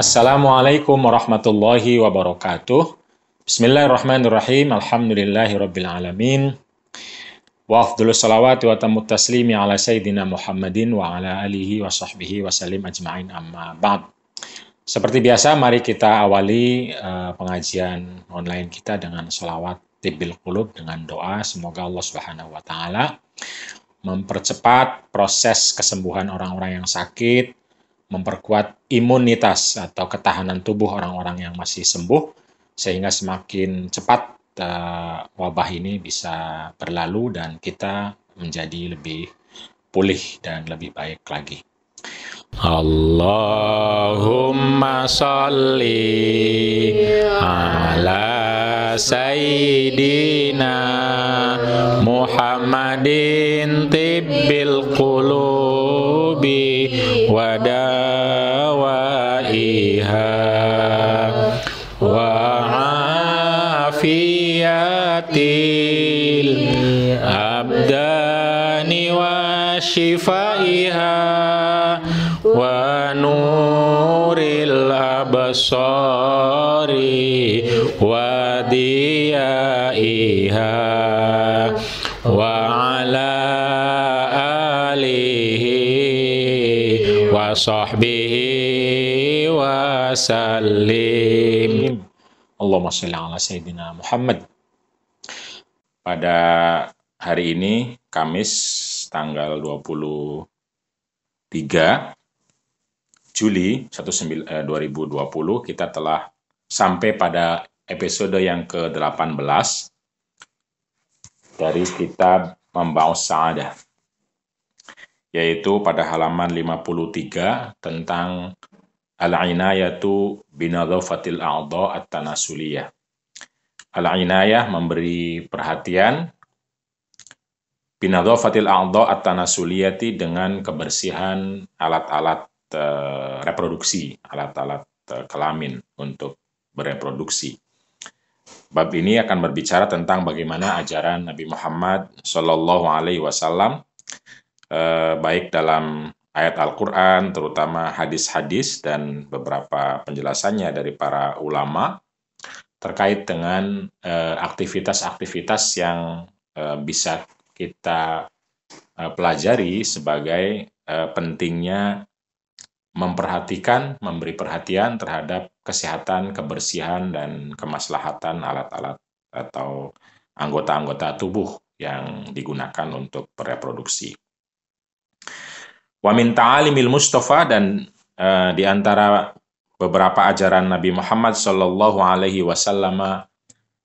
Assalamualaikum warahmatullahi wabarakatuh. Bismillahirrahmanirrahim. Alhamdulillahi rabbil alamin. Wa afdhalus salawati wa tamut taslimi ala sayyidina Muhammadin wa ala alihi wa sahbihi wa salim ajma'in amma ba'd. Seperti biasa mari kita awali eh, pengajian online kita dengan sholawat tibil qulub dengan doa semoga Allah Subhanahu wa taala mempercepat proses kesembuhan orang-orang yang sakit memperkuat imunitas atau ketahanan tubuh orang-orang yang masih sembuh sehingga semakin cepat uh, wabah ini bisa berlalu dan kita menjadi lebih pulih dan lebih baik lagi. Allahumma salli ala Sayyidina Muhammadin tibbil qulubi wa dawaiha wa afiyatil abdani wa shifaiha wa nuril abasari wa diyaiha wa ala alihi wa sahbihi wa sallim Allahumma salli ala sayyidina Muhammad pada hari ini Kamis tanggal tiga. Juli 2020 eh, kita telah sampai pada episode yang ke-18 dari kitab Membawa Sa'adah yaitu pada halaman 53 tentang al-inayatu binadhafatil a'adha at-tanasuliyah. Al-inayah memberi perhatian binadhafatil a'adha at-tanasuliyati dengan kebersihan alat-alat Eh, reproduksi, alat-alat eh, kelamin untuk bereproduksi. Bab ini akan berbicara tentang bagaimana ajaran Nabi Muhammad Shallallahu Alaihi Wasallam eh, baik dalam ayat Al-Quran, terutama hadis-hadis dan beberapa penjelasannya dari para ulama terkait dengan aktivitas-aktivitas yang bisa kita pelajari sebagai pentingnya memperhatikan, memberi perhatian terhadap kesehatan, kebersihan, dan kemaslahatan alat-alat atau anggota-anggota tubuh yang digunakan untuk bereproduksi. Wa min ta'alimil Mustafa dan e, di antara beberapa ajaran Nabi Muhammad SAW alaihi wasallam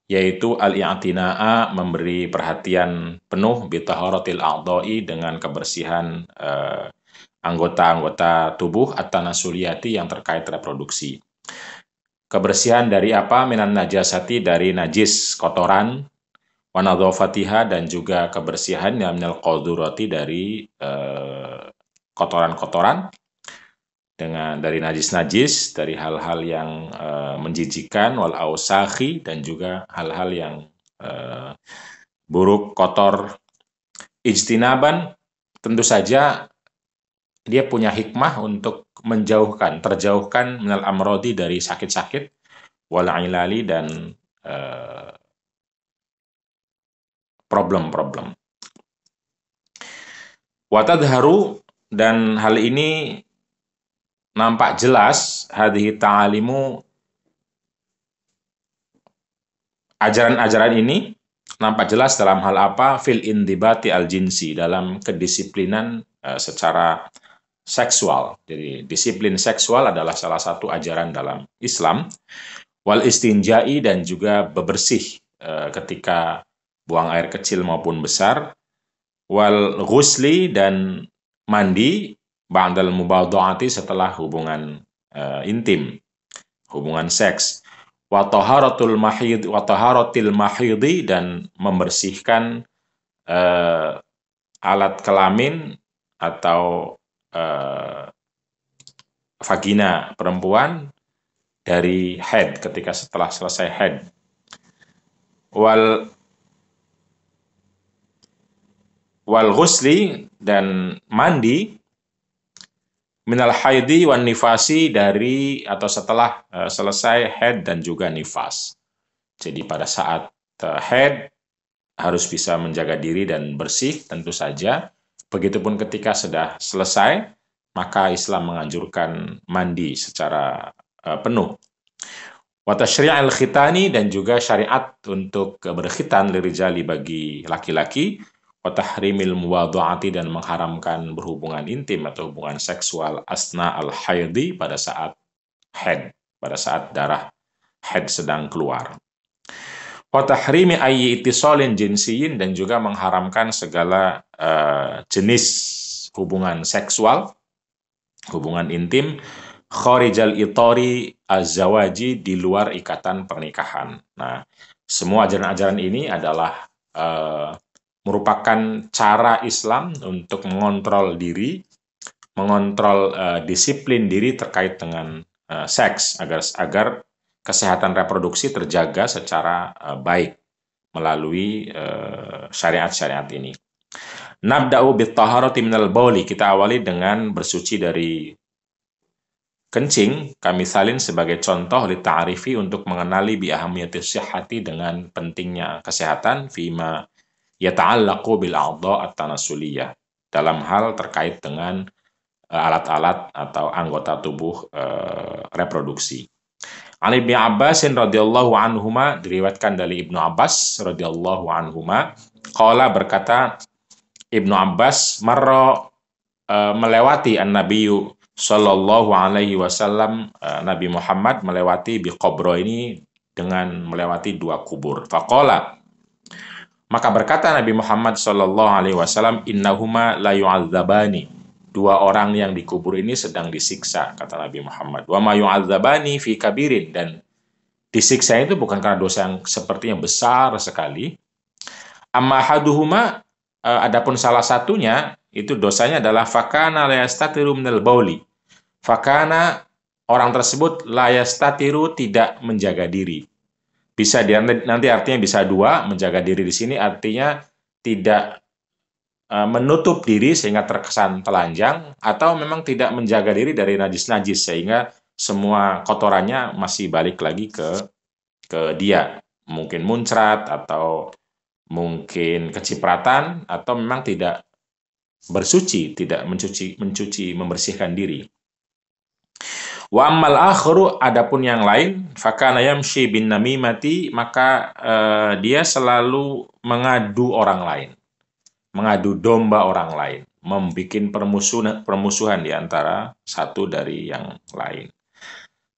yaitu al-i'tina'a memberi perhatian penuh bitaharatil a'dha'i dengan kebersihan e, anggota-anggota tubuh atau nasuliati yang terkait reproduksi. Kebersihan dari apa? Minan najasati dari najis, kotoran, wanadhofatiha dan juga kebersihan yang minal qadurati dari eh, kotoran-kotoran dengan dari najis-najis, dari hal-hal yang eh, menjijikan, wal ausahi dan juga hal-hal yang eh, buruk, kotor, ijtinaban tentu saja dia punya hikmah untuk menjauhkan, terjauhkan minal amrodi dari sakit-sakit, wala'ilali, dan eh, problem-problem. Uh, Watadharu dan hal ini nampak jelas hadhi ta'alimu ajaran-ajaran ini nampak jelas dalam hal apa fil indibati al jinsi dalam kedisiplinan uh, secara seksual. Jadi disiplin seksual adalah salah satu ajaran dalam Islam. Wal istinjai dan juga bebersih e, ketika buang air kecil maupun besar. Wal ghusli dan mandi ba'dal mubadhaati setelah hubungan e, intim, hubungan seks. Wa taharatul mahid wa taharatil mahidi dan membersihkan e, alat kelamin atau uh, vagina perempuan dari head ketika setelah selesai head. Wal wal ghusli dan mandi minal haidi wan nifasi dari atau setelah uh, selesai head dan juga nifas. Jadi pada saat uh, head harus bisa menjaga diri dan bersih tentu saja Begitupun ketika sudah selesai, maka Islam menganjurkan mandi secara uh, penuh. syariah al-khitani dan juga syariat untuk berkhitan lirijali bagi laki-laki, harimil muwadu'ati dan mengharamkan berhubungan intim atau hubungan seksual asna al haydi pada saat head, pada saat darah head sedang keluar. Watahrimi ayyi itisolin jinsiyin dan juga mengharamkan segala uh, jenis hubungan seksual, hubungan intim, khorijal itori azawaji di luar ikatan pernikahan. Nah, semua ajaran-ajaran ini adalah uh, merupakan cara Islam untuk mengontrol diri, mengontrol uh, disiplin diri terkait dengan uh, seks agar agar kesehatan reproduksi terjaga secara eh, baik melalui eh, syariat-syariat ini. Nabda'u bitaharati minal bauli. Kita awali dengan bersuci dari kencing. Kami salin sebagai contoh li ta'rifi untuk mengenali bi ahamiyati dengan pentingnya kesehatan fima yata'allaqu bil at-tanasuliyah dalam hal terkait dengan eh, alat-alat atau anggota tubuh e, reproduksi. Ali bin Abbas radhiyallahu anhuma diriwatkan dari Ibnu Abbas radhiyallahu anhuma qala berkata Ibnu Abbas marra uh, melewati an nabi sallallahu alaihi wasallam uh, Nabi Muhammad melewati bi qabro ini dengan melewati dua kubur. Faqala maka berkata Nabi Muhammad sallallahu alaihi wasallam innahuma la yu'adzabani dua orang yang dikubur ini sedang disiksa kata Nabi Muhammad wa azabani fi kabirin dan disiksa itu bukan karena dosa yang sepertinya besar sekali amma haduhuma eh, adapun salah satunya itu dosanya adalah fakana layastatiru minal bauli fakana orang tersebut layastatiru tidak menjaga diri bisa nanti artinya bisa dua menjaga diri di sini artinya tidak Eh, menutup diri sehingga terkesan telanjang atau memang tidak menjaga diri dari najis-najis sehingga semua kotorannya masih balik lagi ke ke dia mungkin muncrat atau mungkin kecipratan atau memang tidak bersuci tidak mencuci mencuci membersihkan diri wa ammal akhru adapun yang lain fakana yamshi bin namimati maka uh, dia selalu mengadu orang lain mengadu domba orang lain, membuat permusuhan, permusuhan di antara satu dari yang lain.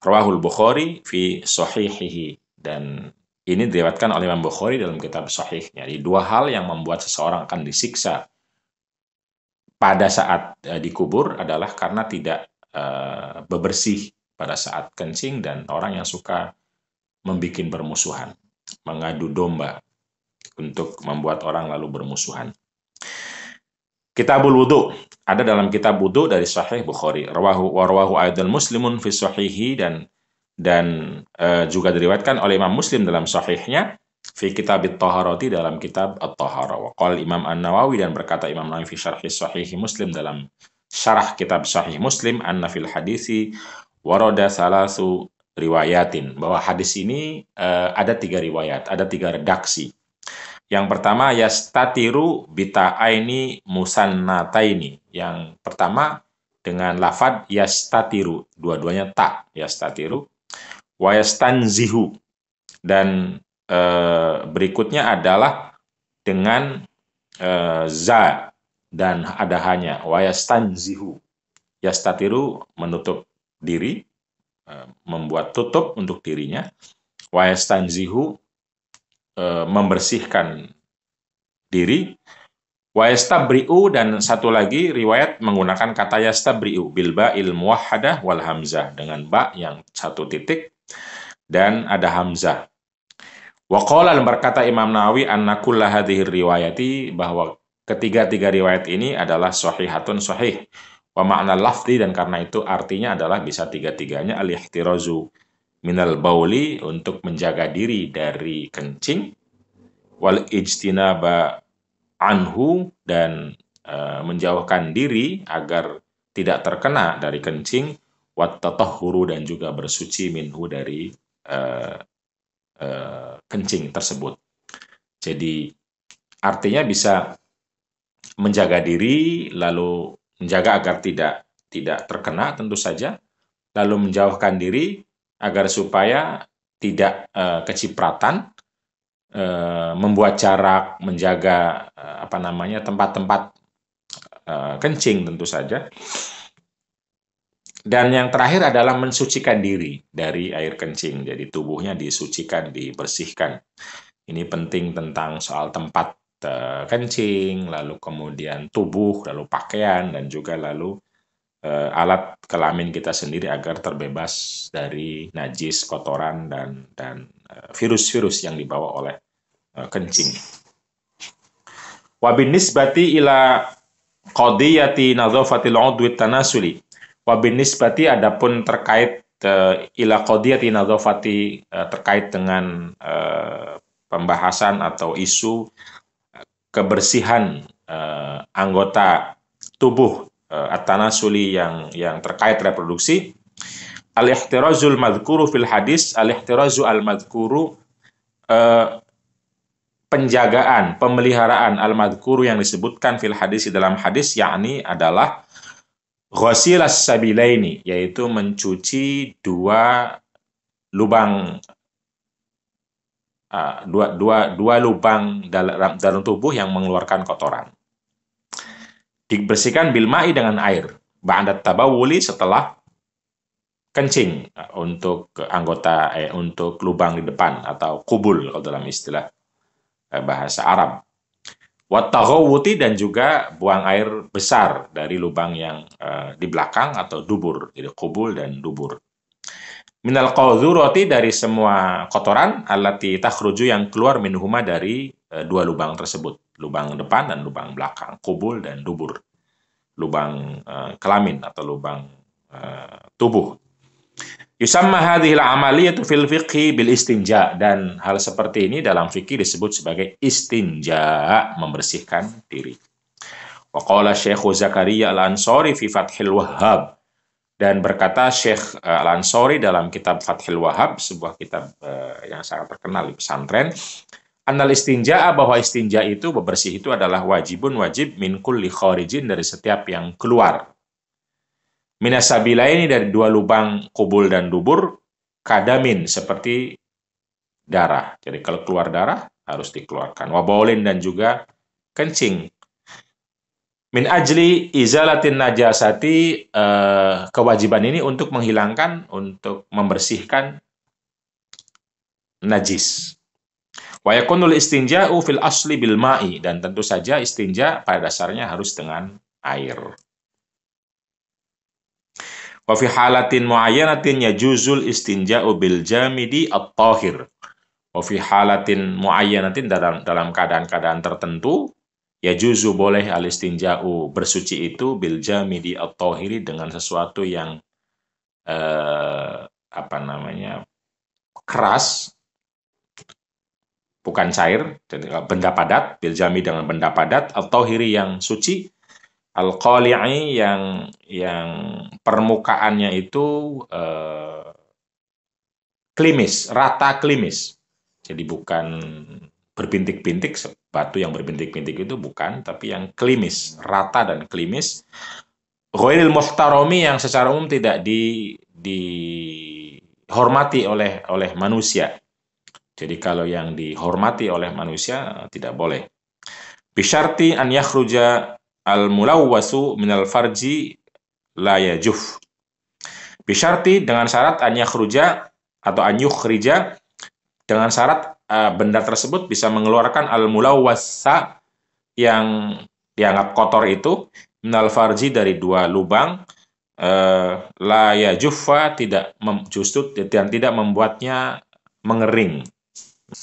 Rawahul Bukhari fi sahihihi dan ini diriwayatkan oleh Imam Bukhari dalam kitab sahihnya. Jadi dua hal yang membuat seseorang akan disiksa pada saat eh, dikubur adalah karena tidak e, bebersih pada saat kencing dan orang yang suka membuat permusuhan, mengadu domba untuk membuat orang lalu bermusuhan. Kitabul Wudu ada dalam kitab Wudu dari Sahih Bukhari. Rawahu warwahu aidan Muslimun fi sahihi dan dan e, juga diriwayatkan oleh Imam Muslim dalam sahihnya fi kitab at dalam kitab At-Tahara. Wa Imam An-Nawawi dan berkata Imam Nawawi fi syarh sahih Muslim dalam syarah kitab Sahih Muslim anna fil hadisi Waroda salasu riwayatin bahwa hadis ini e, ada tiga riwayat, ada tiga redaksi yang pertama yastatiru bita'aini musannataini. Yang pertama dengan lafad yastatiru, dua-duanya tak yastatiru. Wayastanzihu zihu. Dan e, berikutnya adalah dengan e, za dan ada hanya zihu. Ya Yastatiru menutup diri, e, membuat tutup untuk dirinya. Wayastanzihu zihu Eh, membersihkan diri. Wa dan satu lagi riwayat menggunakan kata yastabri'u bilba ilmu muwahhadah wal hamzah dengan ba yang satu titik dan ada hamzah. Wa qala berkata Imam Nawawi anna kulla hadhihi riwayati bahwa ketiga-tiga riwayat ini adalah sahihatun sahih. Wa makna lafzi dan karena itu artinya adalah bisa tiga-tiganya al-ihtirazu minal bauli untuk menjaga diri dari kencing wal ijtinaba anhu dan e, menjauhkan diri agar tidak terkena dari kencing wat huru dan juga bersuci minhu dari e, e, kencing tersebut. Jadi artinya bisa menjaga diri lalu menjaga agar tidak tidak terkena tentu saja lalu menjauhkan diri agar supaya tidak e, kecipratan, e, membuat jarak, menjaga e, apa namanya tempat-tempat e, kencing tentu saja. Dan yang terakhir adalah mensucikan diri dari air kencing. Jadi tubuhnya disucikan, dibersihkan. Ini penting tentang soal tempat kencing, lalu kemudian tubuh, lalu pakaian, dan juga lalu uh, alat kelamin kita sendiri agar terbebas dari najis, kotoran dan dan eh, virus-virus yang dibawa oleh uh, kencing. Wabin nisbati ila qadiyati nadhafatil udwi tanasuli. Wabin nisbati adapun terkait uh, ila qadiyati nadhafati uh, terkait dengan uh, pembahasan atau isu kebersihan uh, anggota tubuh Eh, at-tanasuli yang yang terkait reproduksi. Al-ihtirazul madhkuru fil hadis, al-ihtirazu al-madhkuru eh, penjagaan, pemeliharaan al-madhkuru yang disebutkan fil hadis di dalam hadis yakni adalah ghasilas sabilaini yaitu mencuci dua lubang ah, dua, dua, dua lubang dalam, dalam tubuh yang mengeluarkan kotoran dibersihkan bilma'i dengan air. Ba'adat tabawuli setelah kencing eh, untuk anggota eh, untuk lubang di depan atau kubul kalau dalam istilah eh, bahasa Arab. Wataghawuti dan juga buang air besar dari lubang yang eh, di belakang atau dubur, jadi kubul dan dubur. Minal roti dari semua kotoran alati takhruju yang keluar minuhuma dari eh, dua lubang tersebut lubang depan dan lubang belakang, kubul dan dubur, lubang uh, kelamin atau lubang uh, tubuh. Yusamma hadhil amaliyatu fil fiqhi bil istinja dan hal seperti ini dalam fikih disebut sebagai istinja, membersihkan diri. Wa qala Syekh Zakaria Al-Ansari fi Fathil Wahhab dan berkata Syekh eh, Al-Ansari dalam kitab Fathil Wahhab, sebuah kitab yang sangat terkenal di pesantren, Annal istinja'a bahwa istinja itu bebersih itu adalah wajibun wajib min kulli kharijin dari setiap yang keluar. Minasabila ini dari dua lubang kubul dan dubur kadamin seperti darah. Jadi kalau keluar darah harus dikeluarkan. Wabolin dan juga kencing. Min ajli izalatin najasati eh, kewajiban ini untuk menghilangkan, untuk membersihkan najis Wayakunul istinja istinja'u fil asli bil ma'i dan tentu saja istinja pada dasarnya harus dengan air. Wa fi halatin muayyanatin yajuzul istinja'u bil jamidi at-tahir. Wa fi halatin muayyanatin dalam dalam keadaan-keadaan tertentu ya juzu boleh al istinja'u bersuci itu bil jamidi at-tahiri dengan sesuatu yang eh, apa namanya keras bukan cair, benda padat, biljami dengan benda padat, atau hiri yang suci, al yang yang permukaannya itu eh, klimis, rata klimis. Jadi bukan berbintik-bintik, batu yang berbintik-bintik itu bukan, tapi yang klimis, rata dan klimis. Ghoiril muhtaromi yang secara umum tidak di dihormati oleh oleh manusia jadi kalau yang dihormati oleh manusia tidak boleh. Bisharti an yakhruja al-mulawwasu al farji la yajuf. Bisharti dengan syarat an yakhruja atau an yukhrija dengan syarat uh, benda tersebut bisa mengeluarkan al-mulawwasa yang dianggap kotor itu al farji dari dua lubang uh, la yajufa tidak justru dan tidak membuatnya mengering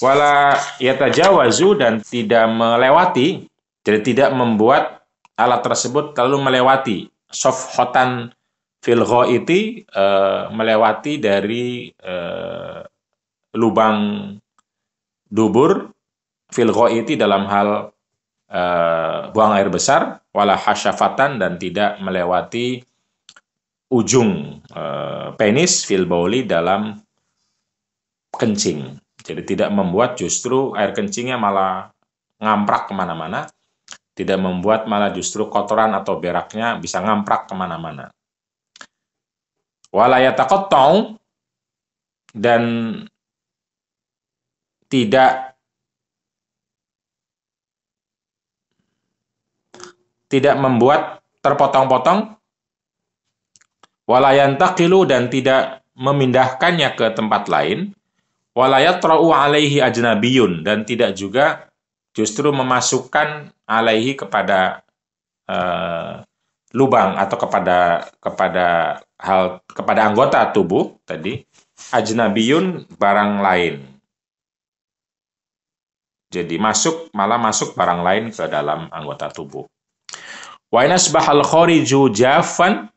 wala yatajawazu dan tidak melewati jadi tidak membuat alat tersebut terlalu melewati hotan filho itu e, eh, melewati dari e, lubang dubur filho itu dalam hal e, buang air besar wala hasyafatan dan tidak melewati ujung e, penis fil dalam kencing jadi tidak membuat justru air kencingnya malah ngamprak kemana-mana, tidak membuat malah justru kotoran atau beraknya bisa ngamprak kemana-mana. takotong dan tidak tidak membuat terpotong-potong walayantakilu dan tidak memindahkannya ke tempat lain Walayat rau alaihi ajnabiyun dan tidak juga justru memasukkan alaihi kepada uh, lubang atau kepada kepada hal kepada anggota tubuh tadi ajnabiyun barang lain. Jadi masuk malah masuk barang lain ke dalam anggota tubuh. Wa inasbahal khariju jafan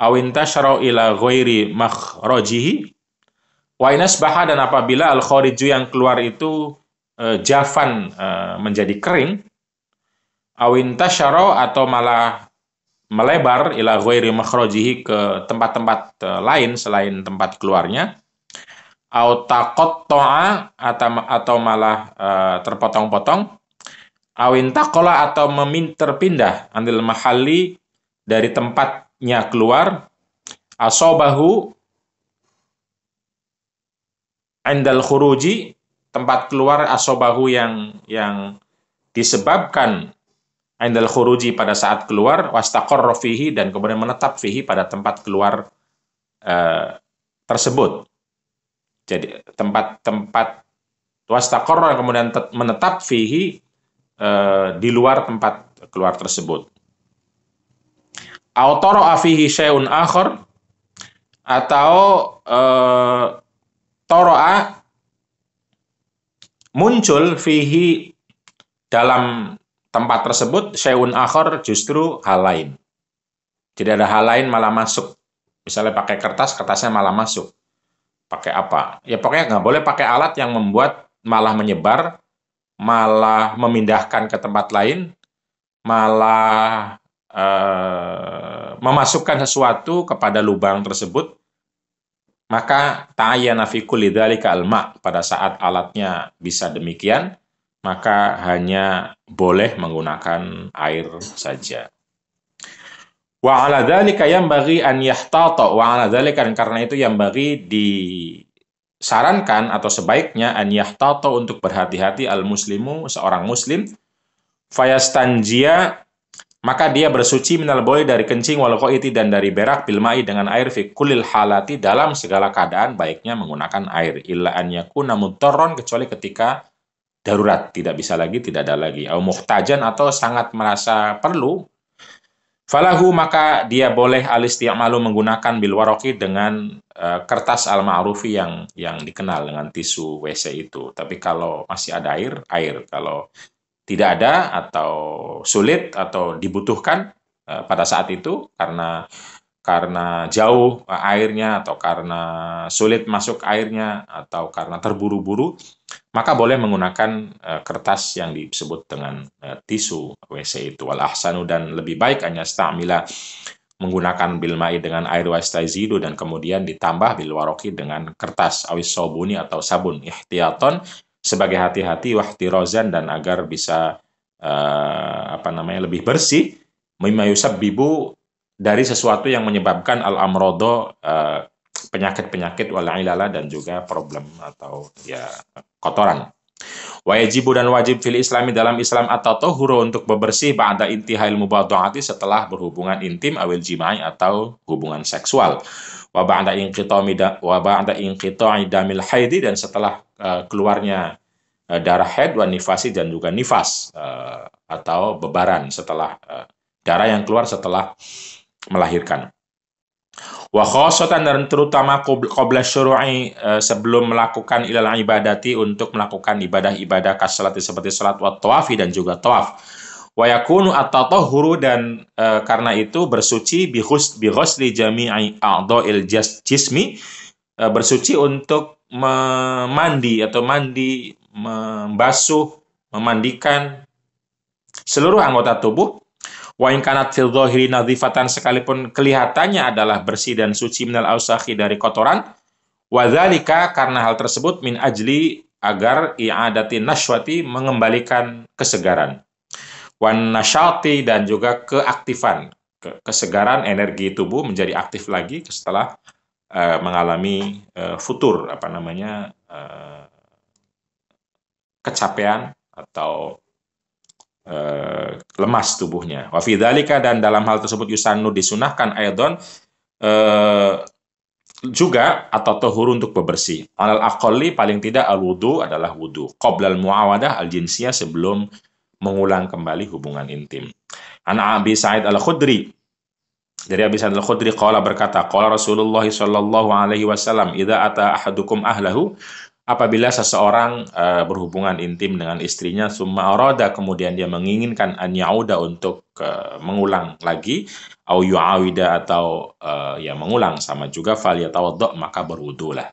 awinta intashara ila ghairi makhrajihi Wainas baha dan apabila al khariju yang keluar itu e, jafan e, menjadi kering, syaroh atau malah melebar ila ghairi makhrajihi ke tempat-tempat e, lain selain tempat keluarnya, au taqatta'a atau atau malah e, terpotong-potong, awintakola atau meminter pindah andil mahali dari tempatnya keluar asobahu andal khuruji tempat keluar asobahu yang yang disebabkan andal khuruji pada saat keluar wastaqor fihi dan kemudian menetap fihi pada tempat keluar uh, tersebut. Jadi tempat-tempat wastaqor yang kemudian menetap fihi uh, di luar tempat keluar tersebut. Autoro afihi syai'un akhar atau eh, toroa muncul fihi dalam tempat tersebut syaun akhor justru hal lain. Jadi ada hal lain malah masuk. Misalnya pakai kertas, kertasnya malah masuk. Pakai apa? Ya pokoknya nggak boleh pakai alat yang membuat malah menyebar, malah memindahkan ke tempat lain, malah eh, memasukkan sesuatu kepada lubang tersebut maka ta'ayyana fi kulli dzalika al pada saat alatnya bisa demikian maka hanya boleh menggunakan air saja. Wa ala dzalika bagi an yahtata wa ala dzalika karena itu yang bagi disarankan atau sebaiknya an yahtata untuk berhati-hati al muslimu seorang muslim fayastanjia maka dia bersuci minal boy dari kencing wal koiti dan dari berak bilmai dengan air fi kulil halati dalam segala keadaan baiknya menggunakan air. Illa an yakuna mutarron kecuali ketika darurat, tidak bisa lagi, tidak ada lagi. Au muhtajan atau sangat merasa perlu. Falahu maka dia boleh alis tiap malu menggunakan bilwaroki dengan uh, kertas al-ma'rufi yang yang dikenal dengan tisu WC itu. Tapi kalau masih ada air, air. Kalau tidak ada atau sulit atau dibutuhkan eh, pada saat itu karena karena jauh eh, airnya atau karena sulit masuk airnya atau karena terburu-buru maka boleh menggunakan eh, kertas yang disebut dengan tisu WC itu wal ahsanu dan lebih baik hanya stamila menggunakan bilmai dengan air wastaizidu dan kemudian ditambah bilwaroki dengan kertas awis sobuni atau sabun ihtiyaton sebagai hati-hati rozan dan agar bisa uh, apa namanya lebih bersih mimayusab bibu dari sesuatu yang menyebabkan al amrodo uh, eh, penyakit-penyakit walailala dan juga problem atau ya kotoran. Wajib dan wajib fil islami dalam Islam atau tohuro untuk bebersih ba'da intihail hati setelah berhubungan intim awil jimai atau hubungan seksual. Wa ba'da inqita'i wa ba'da inqita'i damil haidi dan setelah Eh, keluarnya eh, darah head wan nifasi dan juga nifas eh, atau bebaran setelah darah yang keluar setelah melahirkan. Wa khosotan dan terutama qobla syuru'i sebelum melakukan ilal ibadati untuk melakukan ibadah-ibadah kasalati seperti salat wa tawafi dan juga tawaf. Wa yakunu at tahuru dan karena itu bersuci bihus ghusli jami'i a'dha'il jismi bersuci untuk memandi atau mandi, membasuh, memandikan seluruh anggota tubuh. Wa in kanat fil dhahiri nadhifatan sekalipun kelihatannya adalah bersih dan suci minal ausakhi dari kotoran. Wa dzalika karena hal tersebut min ajli agar i'adati nashwati mengembalikan kesegaran. wana nashati dan juga keaktifan, kesegaran energi tubuh menjadi aktif lagi setelah uh, mengalami uh, futur apa namanya uh, kecapean atau uh, lemas tubuhnya. Wafidalika dan dalam hal tersebut Yusanu disunahkan ayadon uh, juga atau tohur untuk bebersih. Alal akoli paling tidak al wudu adalah wudu. Qoblal muawadah al jinsia sebelum mengulang kembali hubungan intim. Anak Abi Sa'id al-Khudri jadi Abi Sa'id Al-Khudri qala berkata, qala Rasulullah sallallahu alaihi wasallam, "Idza ata ahadukum ahlahu, apabila seseorang uh, berhubungan intim dengan istrinya summa arada kemudian dia menginginkan an yauda untuk uh, mengulang lagi au yuawida atau uh, ya mengulang sama juga fal yatawaddo maka berwudulah.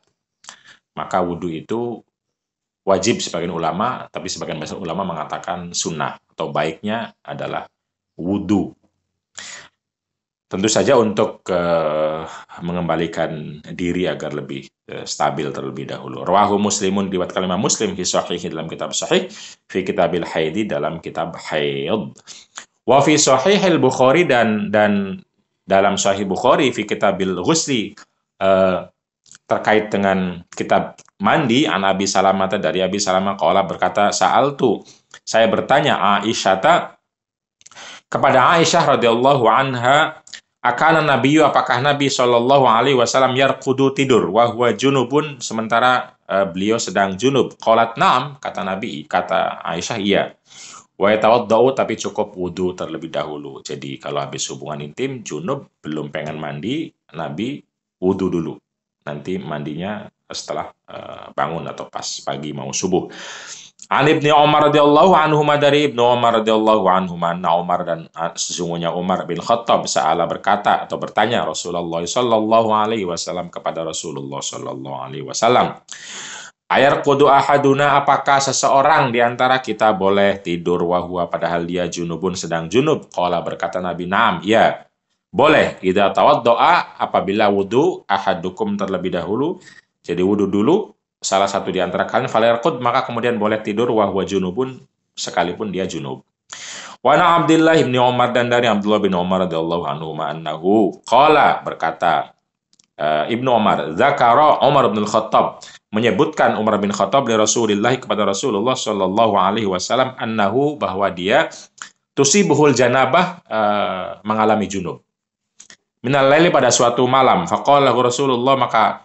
Maka wudhu itu wajib sebagian ulama, tapi sebagian besar ulama mengatakan sunnah atau baiknya adalah wudhu tentu saja untuk uh, mengembalikan diri agar lebih uh, stabil terlebih dahulu. Rawahu Muslimun diwat kalimah Muslim fi sahihi dalam kitab sahih, fi kitabil haidi dalam kitab haid. Wa fi sahih al-Bukhari dan dan dalam sahih Bukhari fi kitabil ghusli uh, terkait dengan kitab mandi an Abi Salamah dari Abi Salamah qala berkata sa'altu saya bertanya Aisyah kepada Aisyah radhiyallahu anha Akana Nabi, apakah Nabi Shallallahu Alaihi Wasallam kudu tidur wahwa junubun sementara uh, beliau sedang junub. Kolat nam kata Nabi kata Aisyah iya. Wa dau tapi cukup wudhu terlebih dahulu. Jadi kalau habis hubungan intim junub belum pengen mandi Nabi wudhu dulu. Nanti mandinya setelah uh, bangun atau pas pagi mau subuh. An ibni Umar radhiyallahu anhu dari ibnu Umar radhiyallahu anhu anna Umar dan ah, sesungguhnya Umar bin Khattab saala berkata atau bertanya Rasulullah sallallahu alaihi wasallam kepada Rasulullah sallallahu alaihi wasallam. Ayar kudu ahaduna apakah seseorang di antara kita boleh tidur wahua padahal dia junubun sedang junub? Qala berkata Nabi, "Naam, ya." Boleh. tawad doa apabila wudu ahadukum terlebih dahulu. Jadi wudu dulu salah satu di antara kalian falyarqud maka kemudian boleh tidur wahwa junubun sekalipun dia junub. Wa ana Abdullah bin Umar dan dari Abdullah bin Umar radhiyallahu anhu annahu qala berkata uh, Ibnu Umar zakara Umar bin Khattab menyebutkan Umar bin Khattab dari Rasulullah kepada Rasulullah Shallallahu Alaihi Wasallam annahu bahwa dia tusibuhul janabah uh, mengalami junub. Minal pada suatu malam, faqalahu Rasulullah maka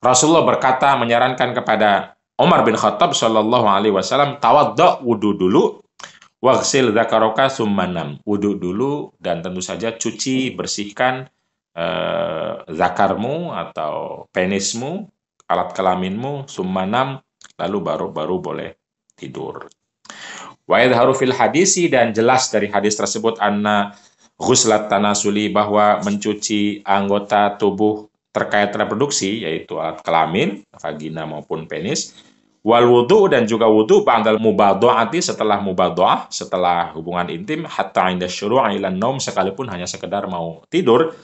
Rasulullah berkata menyarankan kepada Umar bin Khattab sallallahu Alaihi Wasallam tawaddu wudhu dulu waksil zakaroka summanam, wudhu dulu dan tentu saja cuci bersihkan eh, zakarmu atau penismu alat kelaminmu summanam, lalu baru baru boleh tidur. Wa harufil hadisi dan jelas dari hadis tersebut anna ghuslat tanasuli bahwa mencuci anggota tubuh terkait reproduksi yaitu alat kelamin, vagina maupun penis, wal wudu dan juga wudu ba'dal mubadhaati setelah mubadhaah, setelah hubungan intim hatta inda syuru'i ilan naum sekalipun hanya sekedar mau tidur,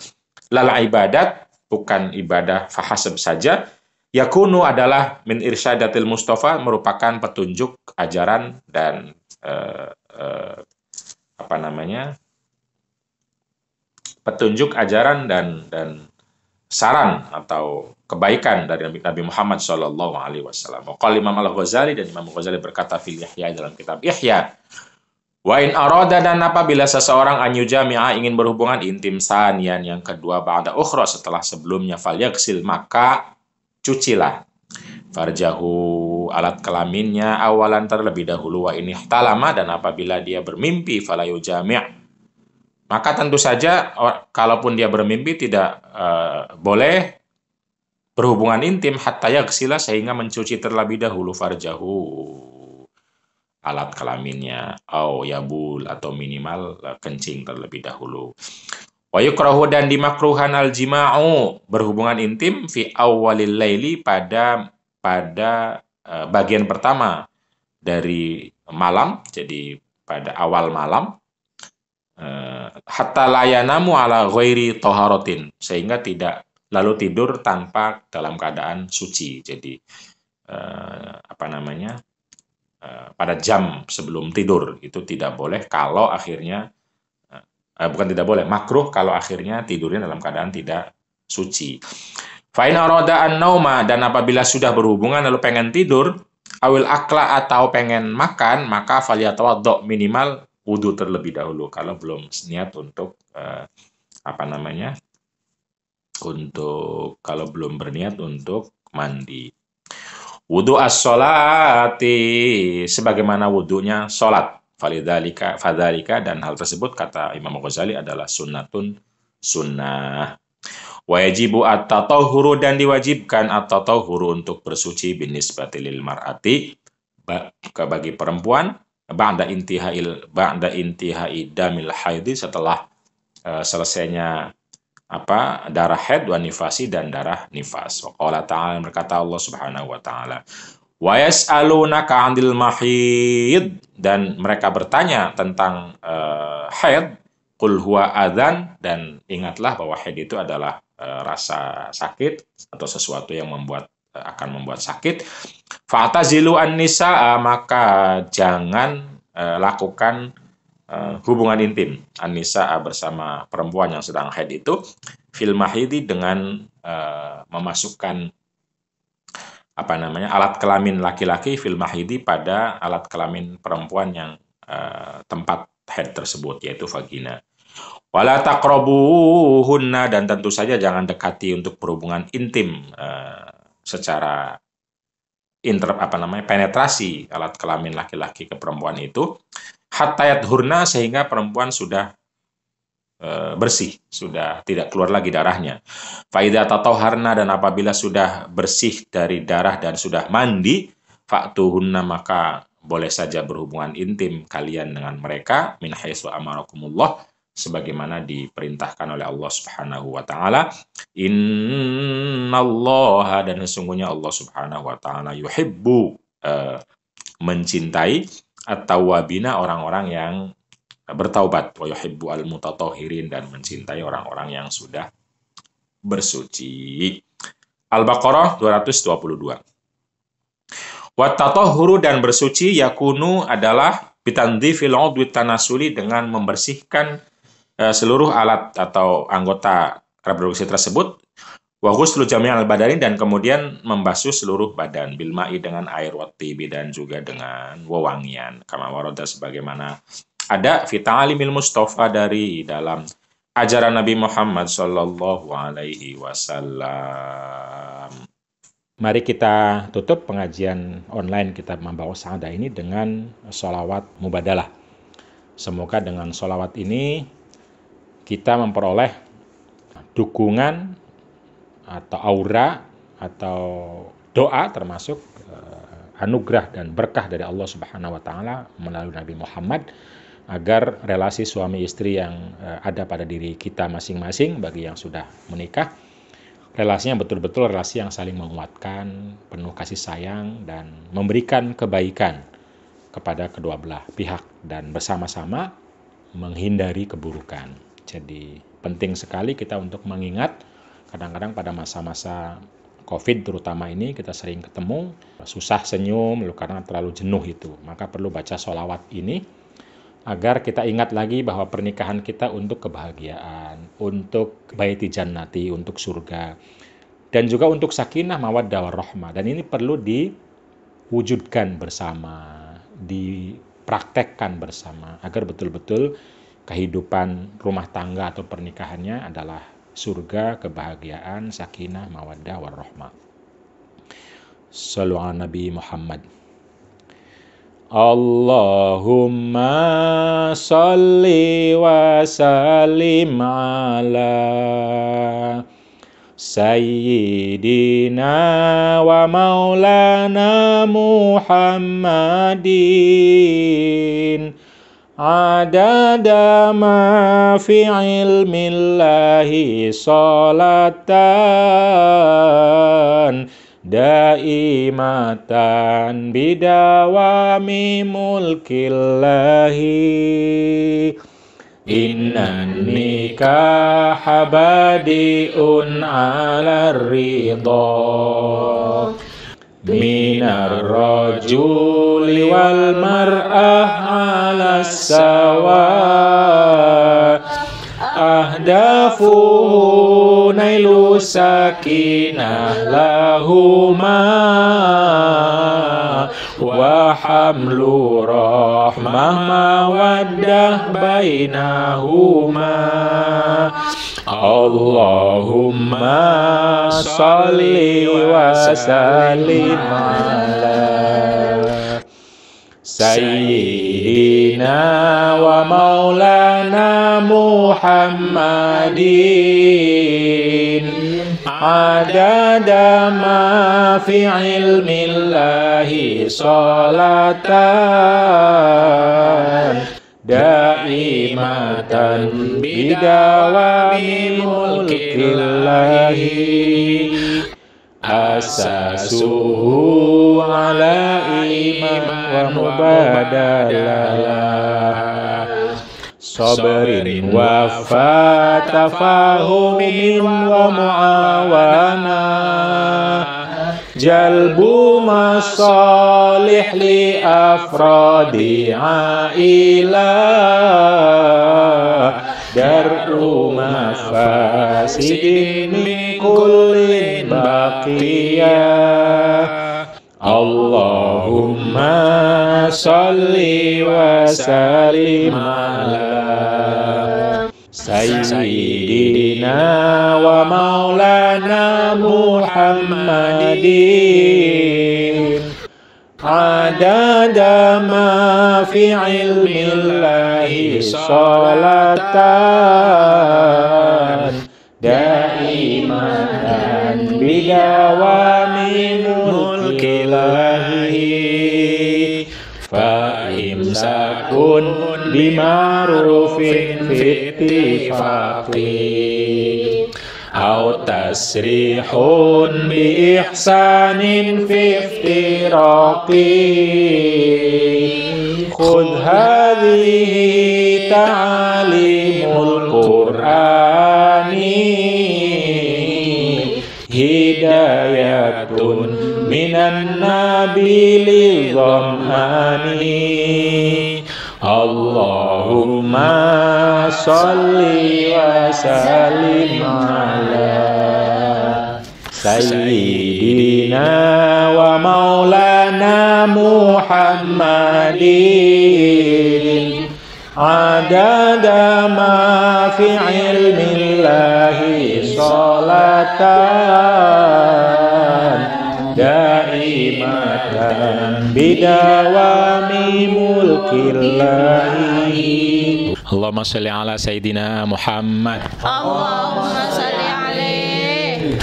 lal ibadat bukan ibadah fahasab saja yakunu adalah min irsyadatil mustafa merupakan petunjuk ajaran dan eh, eh, apa namanya petunjuk ajaran dan dan saran atau kebaikan dari Nabi Muhammad Shallallahu Alaihi Wasallam. Kalau Imam Al Ghazali dan Imam Ghazali berkata fil Yahya dalam kitab Yahya. Wa in aroda dan apabila seseorang anyu jami'ah ingin berhubungan intim sanian yang kedua ba'da ukhra setelah sebelumnya fal yaksil maka cucilah farjahu alat kelaminnya awalan terlebih dahulu wa ini talama dan apabila dia bermimpi falayu jami' Maka tentu saja kalaupun dia bermimpi tidak uh, boleh berhubungan intim hatta yaksila sehingga mencuci terlebih dahulu farjahu alat kelaminnya au yabul atau minimal eh, kencing terlebih dahulu wa yukrahu dan dimakruhan al jima'u berhubungan intim fi awalil laili pada pada eh, bagian pertama dari malam jadi pada awal malam Eh, hatta layanamu ala ghairi toharotin sehingga tidak lalu tidur tanpa dalam keadaan suci jadi eh, apa namanya eh, pada jam sebelum tidur itu tidak boleh kalau akhirnya eh, eh bukan tidak boleh makruh kalau akhirnya tidurnya dalam keadaan tidak suci fa'in roda an nauma dan apabila sudah berhubungan lalu pengen tidur awil akla atau pengen makan maka faliyatawaddo minimal wudhu terlebih dahulu kalau belum niat untuk uh, apa namanya untuk kalau belum berniat untuk mandi wudhu as sebagaimana wudhunya solat falidalika fadalika dan hal tersebut kata Imam Ghazali adalah sunnatun sunnah Wajibu at huru dan diwajibkan at-tatahuru untuk bersuci binisbati lil mar'ati bagi perempuan ba'da intihail ba'da intihai damil haidi setelah uh, selesainya apa darah haid wa nifasi dan darah nifas. Waqala ta'ala berkata Allah Subhanahu wa taala wa yas'alunaka 'anil mahid dan mereka bertanya tentang uh, haid qul huwa adzan dan ingatlah bahwa haid itu adalah uh, rasa sakit atau sesuatu yang membuat akan membuat sakit. Fatazilu zilu anisa eh, maka jangan eh, lakukan eh, hubungan intim Anissa bersama perempuan yang sedang haid itu filmahidi dengan memasukkan apa namanya alat kelamin laki-laki filmahidi pada alat kelamin perempuan yang uh, tempat head tersebut yaitu vagina. Wala hunna dan tentu saja jangan dekati untuk perhubungan intim uh, secara inter apa namanya penetrasi alat kelamin laki-laki ke perempuan itu hatayat hurna sehingga perempuan sudah e, bersih sudah tidak keluar lagi darahnya faida atau harna dan apabila sudah bersih dari darah dan sudah mandi faktuhunna maka boleh saja berhubungan intim kalian dengan mereka min haitsu amarakumullah sebagaimana diperintahkan oleh Allah Subhanahu wa taala innallaha dan sesungguhnya Allah Subhanahu wa taala yuhibbu uh, mencintai atau wabina orang-orang yang bertaubat wa yuhibbu al-mutatahirin dan mencintai orang-orang yang sudah bersuci. Al-Baqarah 222. Watatahuru dan bersuci yakunu adalah bitandifil udwi tanasuli dengan membersihkan Eh, seluruh alat atau anggota reproduksi tersebut Wagus jami al badani dan kemudian membasuh seluruh badan bilma'i dengan air wati dan juga dengan wewangian kama waroda sebagaimana ada alimil mustafa dari dalam ajaran Nabi Muhammad Shallallahu Alaihi Wasallam. Mari kita tutup pengajian online kita membawa sahada ini dengan sholawat mubadalah. Semoga dengan sholawat ini kita memperoleh dukungan atau aura atau doa termasuk eh, anugerah dan berkah dari Allah Subhanahu wa taala melalui Nabi Muhammad agar relasi suami istri yang eh, ada pada diri kita masing-masing bagi yang sudah menikah relasinya betul-betul relasi yang saling menguatkan, penuh kasih sayang dan memberikan kebaikan kepada kedua belah pihak dan bersama-sama menghindari keburukan. Jadi penting sekali kita untuk mengingat kadang-kadang pada masa-masa COVID terutama ini kita sering ketemu susah senyum lho karena terlalu jenuh itu maka perlu baca solawat ini agar kita ingat lagi bahwa pernikahan kita untuk kebahagiaan untuk baiti jannati untuk surga dan juga untuk sakinah mawaddah warahmah dan ini perlu diwujudkan bersama dipraktekkan bersama agar betul-betul kehidupan rumah tangga atau pernikahannya adalah surga, kebahagiaan, sakinah, mawaddah, warahmah. Salam Nabi Muhammad. Allahumma salli wa sallim ala Sayyidina wa maulana Muhammadin ada damai fi ilmi Allahi salatan Daimatan bidawami mulki Allahi Inna nikah badi un ala ridho minar rajuli wal mar'ah ala sawa ahdafu nailu sakinah lahuma wa hamlu rahmah mawaddah bainahuma Allahumma salli wa sallim ala Sayyidina wa maulana Muhammadin adada ma fi ilmillahi salatan Dai matan bidawami mulkillahi asasuhu ala iman wa mubadalah sabarin wa fatafahumin wa muawana jalbu masalih li afradi ailah dar'u mafasidin min kullin baqiyah Allahumma salli wa sallim ala sayyidina wa maulana Muhammadin Adada ma fi ilmillahi salatan Da'iman bidawami mulkilahi Fa'im sakun bimarufin fitifaqin Au tasrihun bi ihsanin fi iftiraqi Khud hadihi qur'ani Hidayatun minan nabi li zamhani Allahumma salli wa sallim ala Sayyidina wa maulana Muhammadin Adada ma fi ilmillahi salatan abadan bidawami mulkillahi Allahumma salli ala Sayyidina Muhammad Allahumma salli alaih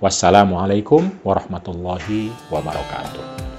Wassalamualaikum warahmatullahi wabarakatuh